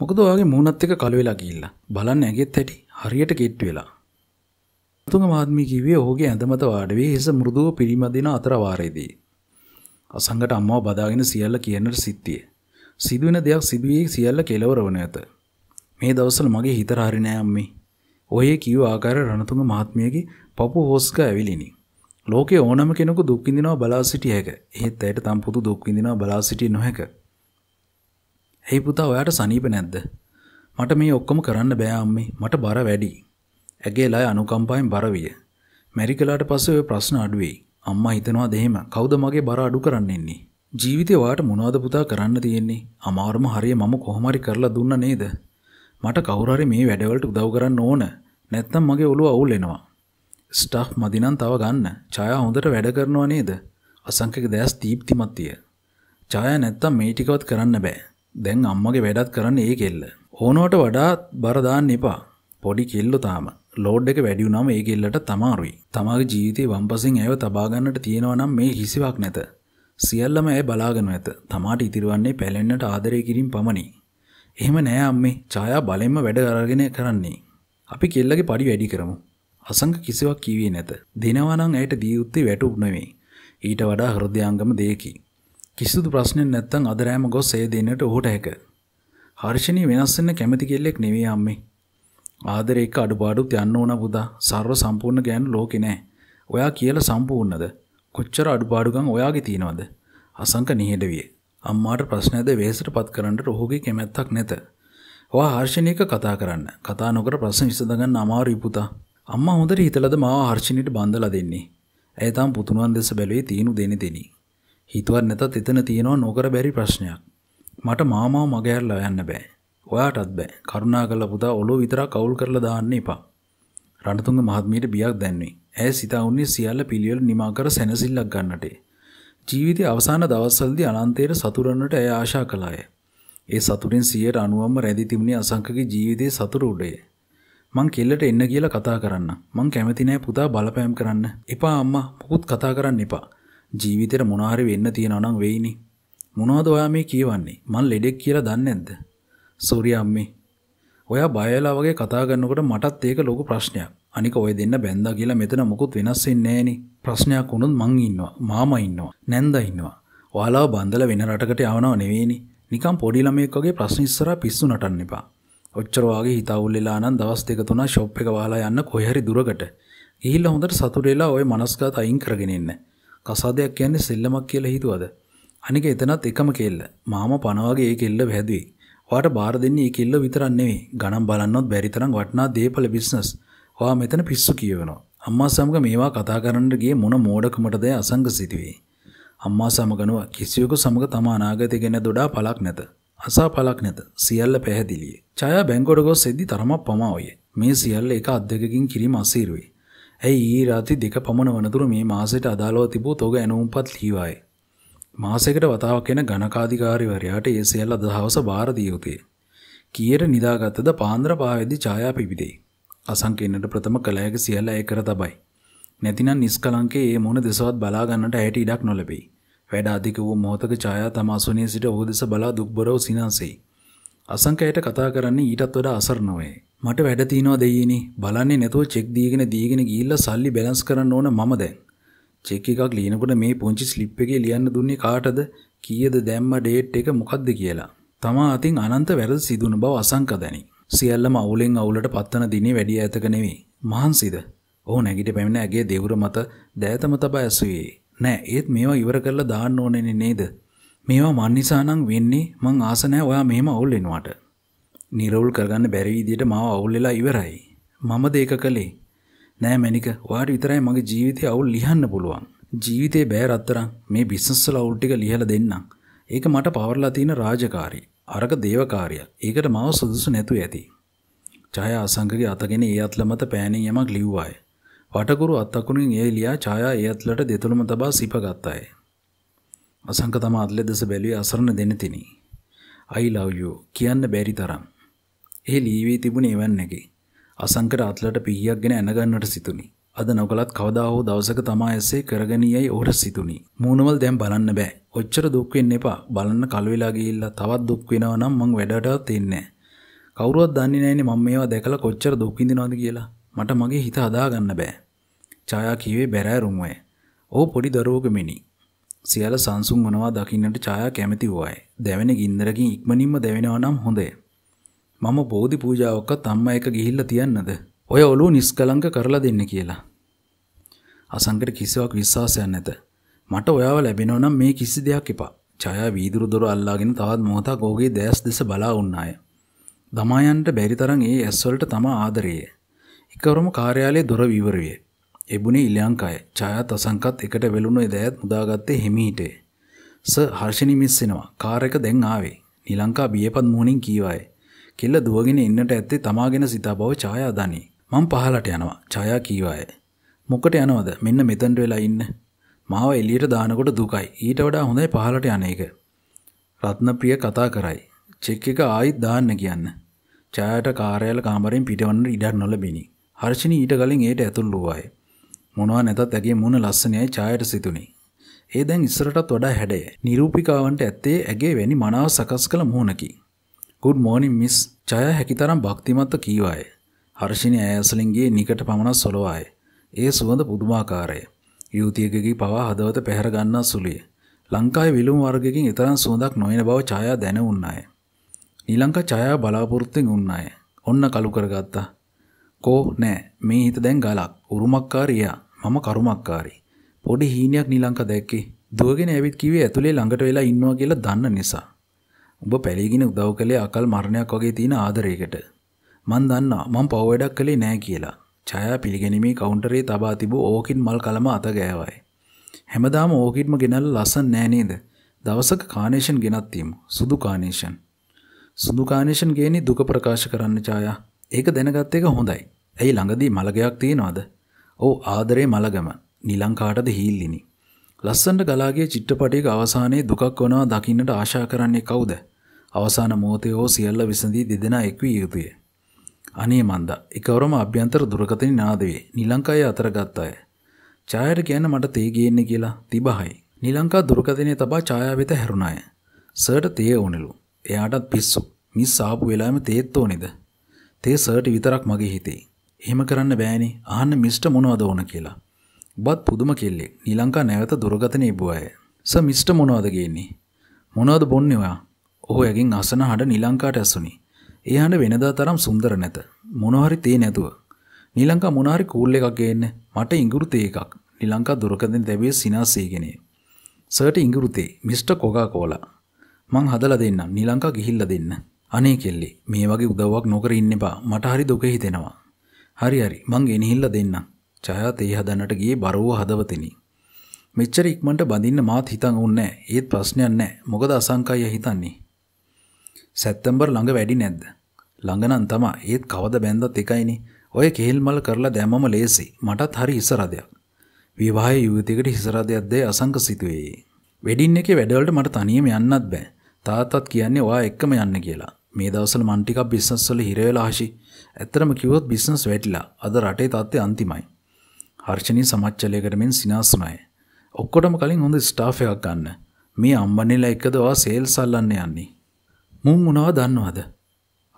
මොකද ඔයාගේ මූණත් එක කළු වෙලා ගිහිල්ලා බලන්න ඇගෙත් ඇටි හරියට කෙට්ටු වෙලා. තුංග මහත්මිය කිව්වේ ඔහුගේ ඇඳමත වාඩුවේ හිස මෘදුව පිරිමදින අතර වාරයේදී. අසංගට අම්මව බදාගෙන සියල්ල කියන්නට සිටියේ. සිදුවෙන දෙයක් සිදුවේ සියල්ල කෙලවරවන ඇත. මේ දවස්වල මගේ හිත හරිනෑ අම්මේ. ඔයේ කිව් ආකාර රණතුංග මහත්මියගේ පපු හොස්ක ඇවිලිනි. ලෝකේ ඕනම කෙනෙකු දුක් විඳිනවා බලා සිටිය හැක. එහෙත් ඇයට තම් පුදු දුක් විඳිනවා බලා සිටිය නොහැක. ඇයි පුතා ඔයාට සනීප නැද්ද? මට මේ ඔක්කොම කරන්න බෑ අම්මේ. මට බර වැඩි. ඇගේ ලය අනුකම්පාවෙන් බර විය. මැරි කළාට පස්සේ ඔය ප්‍රශ්න අඩු වෙයි. අම්මා හිතනවාද එහෙම? කවුද මගේ බර අඩු කරන්න ඉන්නේ? ජීවිතේ ඔයාට මොනවද පුතා කරන්න තියෙන්නේ? අමාරුම හරිය මම කොහොම හරි කරලා දුන්න නේද? මට කවුරු හරි මේ වැඩවලට උදව් කරන්න ඕන. නැත්තම් මගේ ඔළුව අවුල් වෙනවා. ස්ටෆ් මදිනම් තව ගන්න. ඡායා හොඳට වැඩ කරනවා නේද? අසංකක දැස් දීප්තිමත්ය. ඡායා නැත්තම් මේ ටිකවත් කරන්න බෑ. දැන් අම්මගේ වැඩත් කරන්න ඒ කෙල්ල. ඕනෝට වඩාත් බරදාන්න එපා. පොඩි කෙල්ලො තාම ලෝඩ් එක වැඩියුනම ඒ කෙල්ලට තමාරුයි. තමාගේ ජීවිතේ වම්පසින් ඇව තබාගන්නට තියෙනවා නම් මේ හිසිවක් නැත. සියල්ලම ඇය බලාගෙන ඇත. තමාට ඉතිරවන්නේ පැලෙන්නට ආදරය කිරීම පමණි. එහෙම නෑ අම්මේ. ඡායා බලෙන්ම වැඩ අරගෙන කරන්නේ. අපි කෙල්ලගේ පඩි වැඩි කරමු. අසංක කිසිවක් කීවේ නැත. දෙනවා නම් ඇයට දී යුත්තේ වැටුප් නෙවෙයි. ඊට වඩා හෘදයාංගම දෙයකී. කිසිදු ප්‍රශ්නයක් නැත්තම් අද රෑම ගොස් ඒ දෙන්නට ඔහුට හැක. හර්ෂණී වෙනස් වෙන්න කැමති කෙල්ලෙක් නෙවෙයි අම්මේ. ආදරේ එක අඩුපාඩුත් යන්න ඕන පුතා. සර්ව සම්පූර්ණ ගෑනු ලෝකේ නෑ. ඔයා කියලා සම්පූර්ණද? කොච්චර අඩුපාඩුකම් ඔයාගේ තියනවද? අසංක නිහෙඩවිය. අම්මාට ප්‍රශ්නයද වෙහෙසටපත් කරන්නට ඔහුගේ කැමැත්තක් නැත. ඔයා හර්ෂණීක කතා කරන්න. කතා නොකර ප්‍රශ්න විසඳගන්න අමාරුයි පුතා. අම්මා හොඳට හිතලද මාව හර්ෂණීට බඳලා දෙන්නේ. ඇය තාම පුතුණුවන් දෙස බැලුවේ තීනු දෙනි දෙනී. හිතුවත් නැතත් එතන තියෙනවා නොකර බැරි ප්‍රශ්නයක්. මට මාමා මගහැරලා යන්න බෑ. ඔයාටත් බෑ. කරුණා කරලා පුතා ඔළුව විතරක් අවුල් කරලා දාන්න එපා. රණතුංග මහත්මියට බියක් දැන්වේ. ඇය සිතා උන්නේ සියල්ල පිළිවෙල නිමා කර සැනසෙල්ලක් ගන්නට. ජීවිතයේ අවසාන දවස්වලදී අනන්තයට සතුරන්නට ඇය ආශා කළාය. ඒ සතුටින් 90%ම රැඳී තිබුණේ අසංකගේ ජීවිතයේ සතුරු උඩය. මං කෙල්ලට එන්න කියලා කතා කරන්න. මං කැමති නෑ පුතා බලපෑම් කරන්න. එපා අම්මා, මොකුත් කතා කරන්න එපා. ජීවිතේට මොනවා හරි වෙන්න තියනවා නම් වෙයිනේ. මොනවද ඔයා මේ කියවන්නේ? මං ලෙඩෙක් කියලා දන්නේ නැද්ද? සෝරි අම්මේ. ඔයා බයලා වගේ කතා කරනකොට මටත් ඒක ලොකු ප්‍රශ්නයක්. අනික ඔය දෙන්න බැන්දා කියලා මෙතන මොකුත් වෙනස් වෙන්නේ ප්‍රශ්නයක් වුණොත් මං ඉන්නවා. මාමා ඉන්නවා. නැන්දා ඉන්නවා. ඔයාලව බන්දලා වෙන රටකට යවනව නෙවෙයිනේ. නිකන් පොඩි ළමයෙක් වගේ ප්‍රශ්න ඉස්සරහා පිස්සු නටන්න එපා. ඔච්චර වගේ හිත අවුල්ලා නම් දවස් දෙක තුනක් ෂොප් එක වහලා යන්න කොහේ හරි දුරකට. ගිහිල්ලා හොඳට සතුටේලා ওই මනස්ගත අයින් කරගෙන ඉන්න. කසාදයක් කියන්නේ සෙල්ලමක් කියලා හිතුවද? අනික එතනත් එකම කෙල්ල. මාම පණ වගේ ඒ කෙල්ල වැදුවේ. ඔයාට බාර දෙන්නේ ඒ කෙල්ල විතරක් නෙවෙයි. ගණන් බලන්නත් බැරි තරම් වටිනා දේපල බිස්නස්. ඔයා මෙතන පිස්සු කියවෙනවා. අම්මා සමග මේවා කතා කරන්න ගියේ මොන මෝඩකමටද අසංගසිතුවේ. අම්මා සමගනුව කිසියෙකු සමග තම අනාගතය ගැන දොඩා පළක් නැත. අසා පලක් නැත සියල්ල පැහැදිලිය. චයා බැංකොඩ ගොස් එද්දි තරමක් පමාවය. මේ සියල්ල එක අධ්‍යකකින් කිරීම අසීරුවේ. ඇයි ඊ රාති දෙක පමණ වනතුර මේ මාසයට අදාළව තිබූ තොග ඇනුම්පත් ලීවායි. මාසෙකට වතාවක් එන ගණකාධිකාරිවරයාට ඒ සියල්ල අදහවස භාරදී යුතේ. කියට නිදාගත්තද පාන්දර පාවෙද්දි ඡායා පිබිදෙයි. අසංකේන්නට ප්‍රථම කලයක සියල්ල ඒ කර තබයි. නැතිනම් නිස්කලංකේ ඒ මොන දෙසවත් බලා ගන්නට ඇයට ඉඩක් නොලැබෙයි. වැඩ අධික වූ මොහොතක ඡායා තම අසුනේ සිට ඔහු දෙස බලා දුක්බරව සිනාසෙයි. අසංකයට කතා කරන්නේ ඊටත් වඩා අසරණ වේ. මට වැඩ තියනවා දෙයියනි බලන්නේ නැතුව චෙක් දීගෙන දීගෙන ගිහිල්ලා සල්ලි බැලන්ස් කරන්න ඕන මම දැන්. චෙක් එකක් ලියනකොට මේ පුංචි ස්ලිප් එකේ ලියන්න දුන්නේ කාටද? කීයද දැම්ම ඩේට් එක මොකද්ද කියලා. තමා අතින් අනන්ත වැරදි සිදුන බව අසංක දැනි. සියල්ලම අවුලෙන් අවුලට පත්තන දිනේ වැඩි ඈතක නෙවෙයි. මහන්සිද? ඔහු නැගිට පැමිණ ඇගේ දෙවුර මත දෑතම තබා ඇසුවේ. නෑ ඒත් මේවා ඉවර කරලා දාන්න ඕනේ නේද? මේවා මන් නිසා නම් වෙන්නේ මං ආස නැහැ ඔයා මෙහෙම අවුල් වෙනවට. නිරවුල් කරගන්න බැරි විදියට මාව අවුල් වෙලා ඉවරයි. මම දේක කළේ නෑ මැනික ඔයාට විතරයි මගේ ජීවිතේ අවුල් ලියන්න පුළුවන්. ජීවිතේ බෑ රත්තරන් මේ බිස්නස් වල අවුල් ටික ලියලා දෙන්නම්. ඒක මට පවර්ලා තියෙන රාජකාරී. අරක දේවකාරියක්. ඒකට මාව සුදුසු නැතු ඇති. ඡාය අසංගගේ අතගෙන ඒ අත්ල මත පෑණින් යමක් ලිව්වාය. වටකුරු අත්තකුණින් ඒ ලියා ඡායා ඒ අත්ලට දෙතුළම තබා සිපගත්තාය. අසංක තම අත්ලෙ දෙස බැලුවේ අසරණ දෙනතිනි. I love you කියන්න බැරි තරම් එහි ලීවී තිබුණ එවන්නකි. අසංකට අත්ලට පිහියක් ගෙන ඇනගන්නට සිතුනි. අද නොකලත් කවදා හෝ දවසක තමා ඇසේ කරගනියයි ඔහුට සිතුනි. මූණවල් දැන් බලන්න බෑ. ඔච්චර දුක් වෙන්න එපා. බලන්න කල වෙලා ගිහිල්ලා තවත් දුක් වෙනවා නම් මං වැඩටවත් එන්නේ නෑ. කවුරුවත් දන්නේ නෑනේ මම මේවා දැකලා කොච්චර දුක් විඳිනවද කියලා. මට මගේ හිත හදාගන්න බෑ. ඡායා කීවේ බැරෑරුම් අය. "ඕ පොඩි දරුවෝ මෙනි." සියල සංසුන් වනවා දකින්නට ඡායා කැමති වූ අය. දැවෙන ගින්දරකින් ඉක්මනින්ම දැවෙනවා නම් හොඳය. මම බෝධි පූජාවක්කත් අම්ම එක ගිහිල්ල තියන්නද. ඔය ඔලු නිස්කලංක කරලා දෙන්න කියලා. අසංකට කිසිවක් විශ්වාසයන් ඇත. මට ඔයාව ලැබෙනවනම් මේ කිසි දෙයක් එපා. ජයා වීදුරු දොර අල්ලාගෙන තවත් මොහතා ගෝගේ දැස් දෙස බලා උන්නාය. දමායන්ට බැරිතරන් ඒ ඇස්වලට තම ආදරයේ. එකවරම කාර්යාලයේ දොර විවරුවේ. එබුණේ ඉලංකාය ජයත් අසංකත් එකට වෙලුණු දෑත් මුදාගත්තේ හිමීටේ. ස හර්ෂණි මිස්සෙනවා කාරක දැන් ආවේ. නිලංකා බියපත් මූනින් කීවායේ. කෙල්ල දුවගෙන ඉන්නට ඇත්තේ තමාගෙන සිතා බව ඡායා දනී. මං පහලට යනවා. ඡායා කීවාය. මොකට යනවද? මෙන්න මෙතනට වෙලා ඉන්න. මාව එළියට දානකොට දුකයි. ඊට වඩා හොඳයි පහලට යන එක. රත්නප්‍රිය කතා කරයි. චෙක් එක ආයිත් දාන්න කියන්න. ඡායාට කාර්යාල කාමරයෙන් පිටවන්න ඉඩක් නොලැබිනි. හර්ෂිනී ඊට කලින් ඒට ඇතුල් වූවාය. මොනවා නැතත් ඇගේ මුණ ලස්සනයයි ඡායට සිතුනි. ඒ දැන් ඉස්සරටත් වඩා හැඩය. නිරූපිකාවන්ට ඇත්තේ ඇගේ වැනි මනාව සකස් කළ මුහුණකි. ගුඩ් මෝනිින් මිස් ජය හැකිතරම් භක්තිමත්ත කීවාය. හර්ෂිණි ඇඇසලින්ගේ නිකට පමණක් සොලවාය. ඒ සුවඳ පුදුමාකාරය. යුතියකගේ පවා හදවත පැහැරගන්නා සුළිය. ලංකායි විලුම් වර්ගකින් එතරම් සුවඳක් නොයන බව චායා දැන උන්නය. නිලංක චයා බලාපොරොත්තෙන් උන්නය. ඔන්න කළු කරගත්තා. කෝ නෑ මේ හිත දැන් ගලක් උරුමක්කාරයා මම කරුමක්කාරි. පොඩි හීනයක් නිලංක දැක්කේ දුවගෙන ඇවිත් කිවේ ඇතුළේ ළඟට වෙලා ඉන්නවා කියලා දන්න නිසා. උඹ පැලිගෙන උදව් කළේ අකල් මරණයක් වගේ තියෙන ආදරයකට. මන් දන්නා මං පව් වැඩක් කළේ නෑ කියලා. ඡායා පිළිගැනීමේ කවුන්ටරේ තබා තිබූ ඕකිඩ් මල් කලම අත ගෑවයි. හැමදාම ඕකිඩ්ම ගෙනල්ලා ලස්සන නෑ නේද? දවසක කානේෂන් ගෙනත් තියමු. සුදු කානේෂන්. සුදු කානේෂන් ගේනේ දුක ප්‍රකාශ කරන්න ඡායා. ඒක දැනගත් එක හොඳයි. ඇයි ළඟදී මලගයක් තියනවද? ඔව් ආදරේ මලගම. නිලංකාටද හීල්ලිනි. ලස්සනට ගලාගේ චිත්‍රපටයක අවසානයේ දුකක් වනවා දකින්නට ආශා කරන්නේ කවුද? අවසාන මෝතය හෝ සියල්ල විසඳී දෙදෙනා එක්වී යුතුය. අනේ මන්ද එකවරම අභ්‍යන්තර දුරකතනි නාදවේ නිලංකාය අතරගත් අය. චායට කියන්න මට තේ ගේන්නේ කියලා තිබහයි. නිලංකා දුරකතනය තබා ඡායා වෙත හැරුණාය. සර්ට තේ ඕනෙලු. එයාටත් පිස්සු. මිස් ආපු වෙලාවෙම තේත් ඕනේද? තේ සර්ට විතරක් මගේ හිතේ. එහෙම කරන්න බෑනේ. අහන්න මිස්ටර් මොනවද ඕන කියලා. බත් පුදුම කෙල්ලෙක්. නිලංකා නැවත දුරගතනේ ඉබුවාය. ස මිස්ටර් මොනවද ගේන්නේ? මොනවද බොන්නේ ඔයා? ඔහු ඇගෙන් අසන හඬ නිලංකාට ඇසුනි. ඒ හඬ වෙනදා තරම් සුන්දර නැත. මොනහරි තේ නැතුව. නිලංකා මොනහරි කූල් එකක් ගේන්න මට ඉඟුරු තේ එකක්. නිලංකා දුරකඳින් දැබේ සිනාසීගෙනේ. සර්ට ඉඟුරු තේ, මිස්ටර් කොකා කෝලා. මං හදලා දෙන්නම්. නිලංකා ගිහිල්ලා දෙන්න. අනේ කෙල්ලි, මේ වගේ උදව්වක් නොකර ඉන්න එපා. මට හරි දුක හිතෙනවා. හරි හරි, මං ගෙනහිල්ලා දෙන්නම්. ඡයා තේ හදන්නට ගියේ බරව හදවතිනි. මෙච්චර ඉක්මනට බඳින්න මාත් හිතන් උන්නේ ඒත් ප්‍රශ්නයක් නැහැ. මොකද අසංකය හිතන්නේ. සැත්තම්බර් ළඟ වැඩි නැද්ද? ළඟනම් තමා. ඒත් කවද බැන්දත් එකයිනේ. ඔය කෙහෙල් මල් කරලා දැම්මම ලේසි. මටත් හරි ඉසරදයක්. විවාහය යුවතියකට ඉසරදයක් දැයි අසංක සිතුවේ. වෙඩින් එකේ වැඩවලට මට තනියම යන්නත් බෑ. තාත්තත් කියන්නේ ඔයා එක්කම යන්න කියලා. මේ දවස්වල මං ටිකක් බිස්නස් වල හිර වෙලා ආශි. ඇත්තටම කිව්වොත් බිස්නස් වැටිලා. අද රටේ තත්ත්වය අන්තිමයි. හර්ෂණී සමච්චලයකට මෙන් සිනාසුනාය. ඔක්කොටම කලින් හොඳ ස්ටාෆ් එකක් ගන්න. මේ අම්බන්නේලා එකද ඔයා සේල්ස් අල්ලන්න යන්නේ. මුන් මොනව දන්නවාද?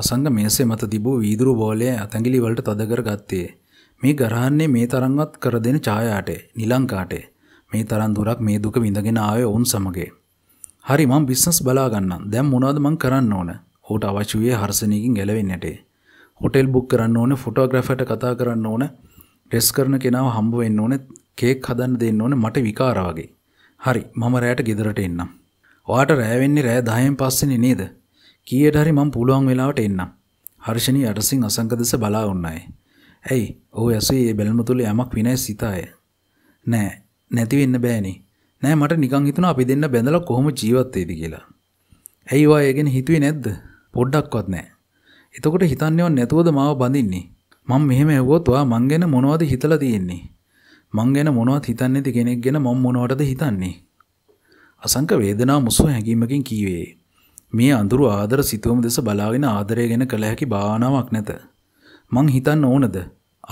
අසංග මේසේ මත තිබූ වීදුරු බෝලය අතැඟිලි වලට තදකර ගත්තේ. මේ ගරහන්නේ මේ තරම්වත් කර දෙන ඡායාටේ, නිලංකාටේ. මේ තරම් දුරක් මේ දුක විඳගෙන ආවේ ඔවුන් සමග. හරි මං බිස්නස් බලා ගන්නම්. දැන් මොනවද මං කරන්න ඕන? ඔහුට අවශ්‍ය වූ හර්ෂණයකින් ගැලවෙන්නට. හොටෙල් බුක් කරන්න ඕන, ෆොටෝග්‍රැෆර්ට කතා කරන්න ඕන, ඩ්‍රෙස් කරන කෙනාව හම්බ වෙන්න ඕන, කේක් හදන්න දෙන්න ඕන මට විකාර වගේ. හරි මම රෑට ගෙදරට එන්නම්. ඔයාට රෑ වෙන්නේ රෑ 10න් පස්සේනේ නේද? කීයට හරි මම පුළුවන් වෙලාවට එන්නම්. හර්ෂණී අරසින් අසංක දෙස බලා උන්නයි. ඇයි? ඔහු ඇසුවේ ඒ බැලම තුල යමක් විනය සිතාය. නෑ, නැති වෙන්න බෑනේ. නෑ මට නිකන් හිතුණා අපි දෙන්න බැඳලා කොහොම ජීවත් වෙයිද කියලා. ඇයි වා ඒගෙන හිතුවේ නැද්ද? පොඩ්ඩක්වත් නෑ. එතකොට හිතන්නේව නැතුවද මාව බඳින්නේ? මම මෙහෙම ඇහුවොත් ඔයා මං ගැන මොනවද හිතලා තියෙන්නේ? මං ගැන මොනවත් හිතන්නේද කෙනෙක් ගැන මම මොනවටද හිතන්නේ? අසංක වේදනා මුසු හැඟීමකින් කීවේ. මේ අඳුරු ආදර සිතුවම දෙස බලාගෙන ආදරය ගැන කළ හැකි භාවනාවක් නැත. මං හිතන්න ඕනද?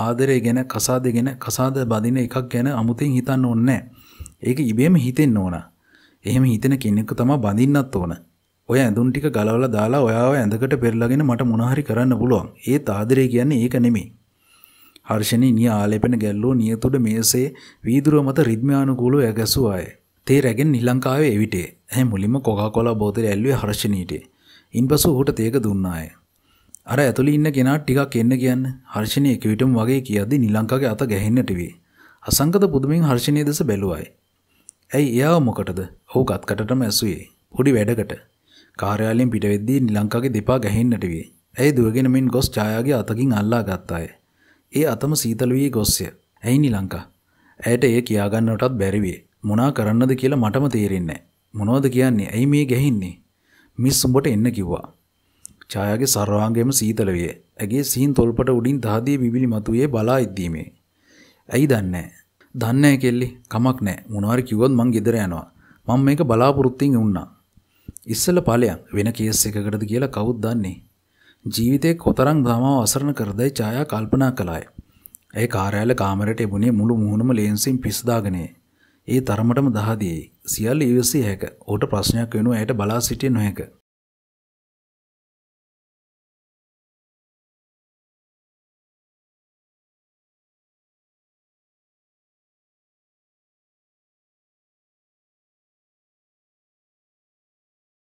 ආදරය ගැන කසාද ගැන කසාද බඳින එකක් ගැන අමුතෙන් හිතන්න ඕනේ නැහැ. ඒක ඉබේම හිතෙන්න ඕන. එහෙම හිතෙන කෙනෙක්ව තමයි බඳින්නත් ඕන. ඔය ඇඳුම් ටික ගලවලා දාලා ඔයාව ඇඳකට පෙරලාගෙන මට මොන හරි කරන්න පුළුවන්. ඒත් ආදරය කියන්නේ ඒක නෙමෙයි. හර්ෂණී නිය ආලේපන ගැල්ලෝ නියතොඩ මේසේ වීදුරුව මත රිද්මයානුකූලව ඇගැසුවාය. තේ රැගෙන නිලංකාවේ එවිටේ. ඇහැ මුලින්ම කොකාකෝලා බෝතලය ඇල්ලුවේ හර්ෂණීට. ඉන්පසු ඔහුට තේක දුන්නාය. අර ඇතුළේ ඉන්න කෙනා ටිකක් එන්න කියන්න. හර්ෂණී එක විටම වගේ කියද්දි නිලංකාගේ අත ගැහෙන්නට වේ. අසංගත පුදුමෙන් හර්ෂණී දෙස බැලුවයි. ඇයි එයාව මොකටද? ඔහු ගත්කටටම ඇසුවේ. පොඩි වැඩකට. කාර්යාලයෙන් පිටවෙද්දී නිලංකාගේ දෙපා ගැහෙන්නට වේ. ඇයි දුවගෙන මෙන් ගොස් ඡායාගේ අතකින් අල්ලා ගත්තාය. ඒ අතම සීතල වී ගොස්ය. ඇයි නිලංකා? ඇයට ඒ කියාගන්නටත් බැරි වේ. මොනා කරන්නද කියලා මටම තේරෙන්නේ නැහැ. මොනවද කියන්නේ? ඇයි මේ ගැහින්නේ? මිස් උඹට එන්න කිව්වා. ඡායාගේ සර්වාංගයම සීතල විය. ඇගේ සීන් තොල්පට උඩින් දහදිය බිබිලි මතුවේ බලා ඉද්දීමේ. ඇයි දන්නේ? දන්නේ කෙල්ලි. කමක් නැහැ. මොනවාරි කිව්වොත් මං ගෙදර යනවා. මම මේක බලාපොරොත්තුෙන් වුණා. ඉස්සල ඵලයන් වෙන කේස් එකකටද කියලා කවුද දන්නේ? ජීවිතේ කොතරම් තමාව අසරණ කරදයි ඡායා කල්පනා කළාය. ඒ කාර්යාල කාමරයට එබුණේ මුළු මුහුණම ලේන්සින් පිස්සදාගනේ. ඒ තරමටම දහදියයි. සියල්ල ඉවසිය හැක. ඔහුට ප්‍රශ්නයක් වෙනු ඇයට බලා සිටිය නොහැක.